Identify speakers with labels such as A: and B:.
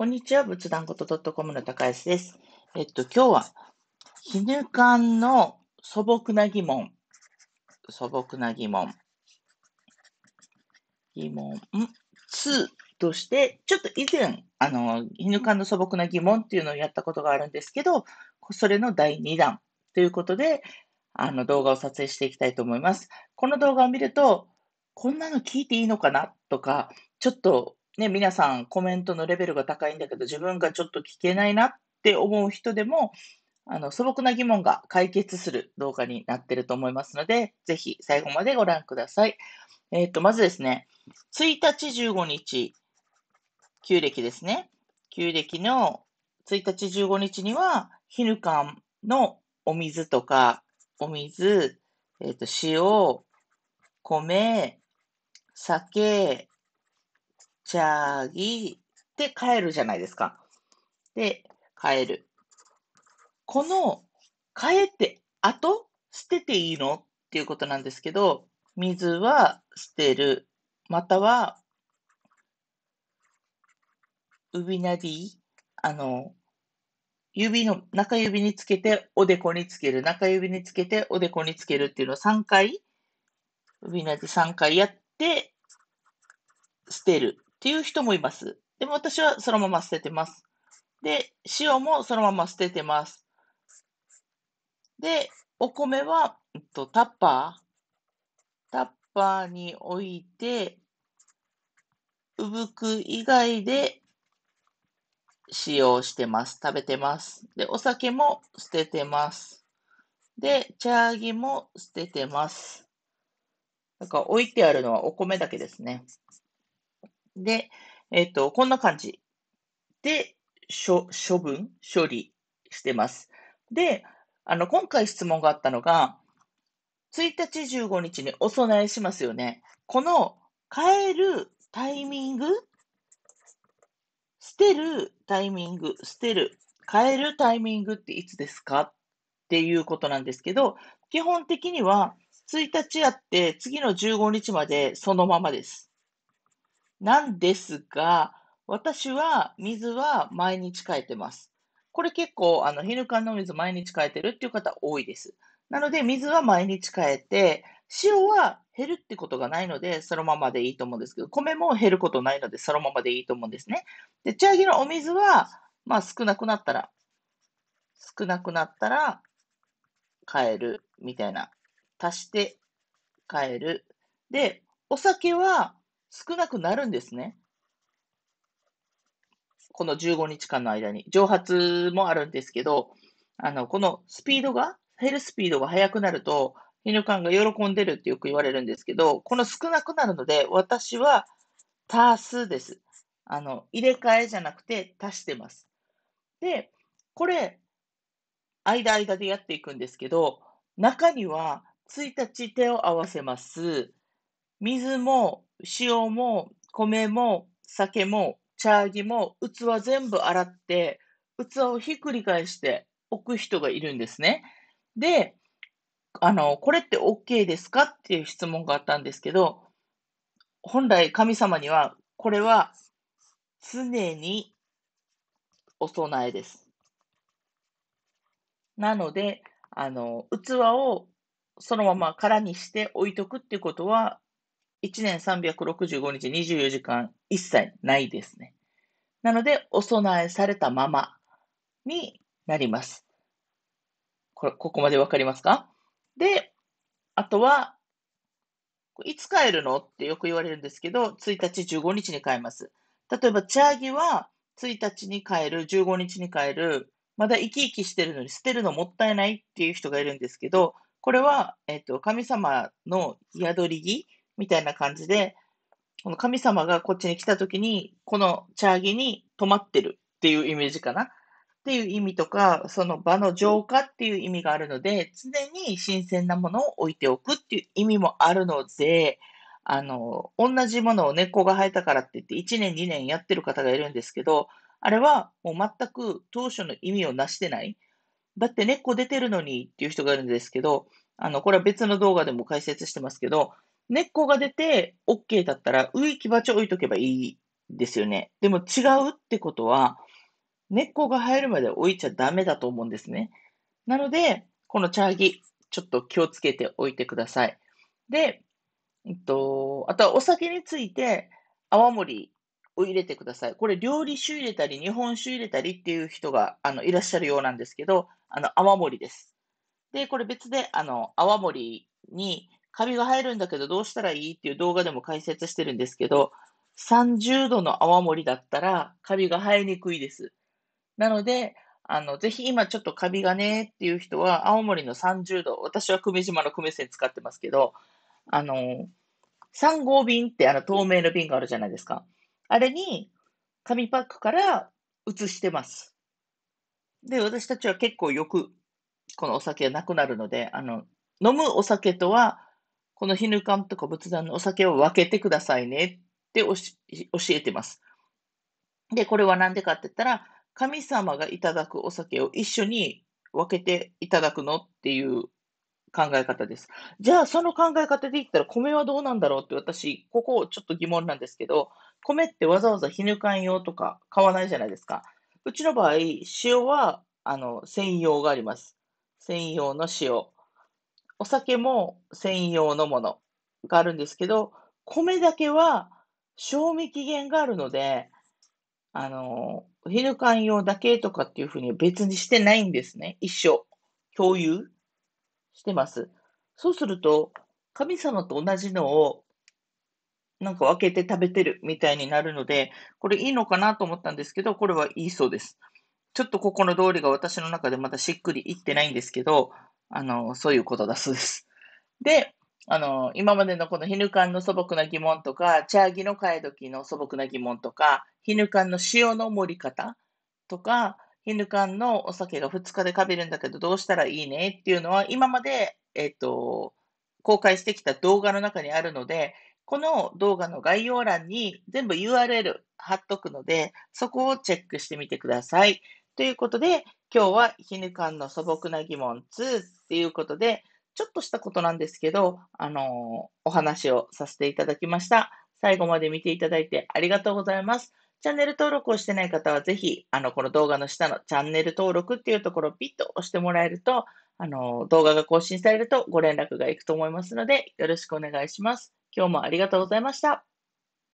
A: こんにちは、仏壇ことトコムの高安です。えっと、今日は、絹缶の素朴な疑問。素朴な疑問。疑問2として、ちょっと以前、あの、絹缶の素朴な疑問っていうのをやったことがあるんですけど、それの第2弾ということで、あの、動画を撮影していきたいと思います。この動画を見ると、こんなの聞いていいのかなとか、ちょっとね、皆さんコメントのレベルが高いんだけど、自分がちょっと聞けないなって思う人でも、あの素朴な疑問が解決する動画になってると思いますので、ぜひ最後までご覧ください。えっ、ー、と、まずですね、1日15日、旧暦ですね。旧暦の1日15日には、ヒヌカンのお水とか、お水、えっ、ー、と、塩、米、酒、ちゃぎで帰るじゃないですか。で、帰る。この、帰って後、捨てていいのっていうことなんですけど、水は捨てる、または、ウビナディ、あの、指の、中指につけておでこにつける、中指につけておでこにつけるっていうのを3回、ウビナディ3回やって、捨てるっていう人もいます。でも私はそのまま捨ててます。で、塩もそのまま捨ててます。で、お米は、えっと、タッパー、タッパーに置いて、うぶく以外で使用してます。食べてます。で、お酒も捨ててます。で、茶揚げも捨ててます。なんか置いてあるのはお米だけですね。で、えっと、こんな感じで処処分、処理してます。で、あの、今回質問があったのが、1日15日にお供えしますよね。この変えるタイミング、捨てるタイミング、捨てる、変えるタイミングっていつですかっていうことなんですけど、基本的には1日あって次の15日までそのままです。なんですが、私は水は毎日変えてます。これ結構、あの、昼ルカンの水毎日変えてるっていう方多いです。なので、水は毎日変えて、塩は減るってことがないので、そのままでいいと思うんですけど、米も減ることないので、そのままでいいと思うんですね。で、茶揚げのお水は、まあ少なくなったら、少なくなったら変えるみたいな。足して変える。で、お酒は少なくなるんですね。この15日間の間に。蒸発もあるんですけど、あの、このスピードが、減るスピードが速くなると、泌尿感が喜んでるってよく言われるんですけど、この少なくなるので、私は足すです。あの、入れ替えじゃなくて足してます。で、これ、間間でやっていくんですけど、中には1日手を合わせます。水も塩も米も酒も茶揚げも器全部洗って、器をひっくり返して置く人がいるんですね。で、あの、これって OK ですかっていう質問があったんですけど、本来神様には、これは常にお供えです。なので、あの、器をそのまま空にして置いとくっていうことは1年365日24時間一切ないですね。なので、お供えされたままになります。こここまでわかりますかで、あとは、いつ帰るのってよく言われるんですけど、1日、15日に帰ります。例えば、チャーギは1日に帰る、15日に帰る、まだ生き生きしてるのに捨てるのもったいないっていう人がいるんですけど、これは、えっと、神様の宿り着みたいな感じで、この神様がこっちに来た時に、このチャーギに止まってるっていうイメージかな。っていう意味とか、その場の浄化っていう意味があるので、常に新鮮なものを置いておくっていう意味もあるので、あの、同じものを根っこが生えたからって言って、1年2年やってる方がいるんですけど、あれはもう全く当初の意味をなしてない。だって根っこ出てるのにっていう人がいるんですけど、あの、これは別の動画でも解説してますけど、根っこが出て OK だったら植木鉢置いとけばいいですよね。でも違うってことは、根っこが生えるまで置いちゃダメだと思うんですね。なので、このチャーギ、ちょっと気をつけておいてください。で、えっと、あとはお酒について泡盛を入れてください。これ、料理酒入れたり、日本酒入れたりっていう人があのいらっしゃるようなんですけど、あの泡盛です。で、これ別で、あの泡盛にカビが生えるんだけどどうしたらいいっていう動画でも解説してるんですけど、30度の泡盛だったらカビが生えにくいです。なので、あの、ぜひ今ちょっとカビがねっていう人は、青森の30度、私は久米島の久米線使ってますけど、あの、3号瓶ってあの透明の瓶があるじゃないですか。あれに紙パックから移してます。で、私たちは結構よく、このお酒はなくなるので、あの、飲むお酒とはこのヒヌカンとか仏壇のお酒を分けてくださいねって教えてます。で、これは何でかって言ったら、神様がいただくお酒を一緒に分けていただくのっていう考え方です。じゃあ、その考え方で言ったら、米はどうなんだろうって私、ここちょっと疑問なんですけど、米ってわざわざヒヌカン用とか買わないじゃないですか。うちの場合、塩は、あの、専用があります。専用の塩。お酒も専用のものがあるんですけど、米だけは賞味期限があるので、あの、昼間用だけとかっていうふうに別にしてないんですね。一緒。共有してます。そうすると、神様と同じのをなんか分けて食べてるみたいになるので、これいいのかなと思ったんですけど、これはいいそうです。ちょっとここの通りが私の中でまだしっくりいってないんですけど、あの、そういうことだそうです。で、あの、今までのこのヒヌカンの素朴な疑問とか、チャーギの替え時の素朴な疑問とか、ヒヌカンの塩の盛り方とか、ヒヌカンのお酒が2日でかべるんだけどどうしたらいいねっていうのは今まで、えっ、と、公開してきた動画の中にあるので、この動画の概要欄に全部 URL 貼っとくので、そこをチェックしてみてください。ということで、今日はヒヌカンの素朴な疑問2っていうことで、ちょっとしたことなんですけど、あのお話をさせていただきました。最後まで見ていただいてありがとうございます。チャンネル登録をしてない方は、ぜひ、あの、この動画の下のチャンネル登録っていうところをピッと押してもらえると、あの、動画が更新されるとご連絡がいくと思いますので、よろしくお願いします。今日もありがとうございました。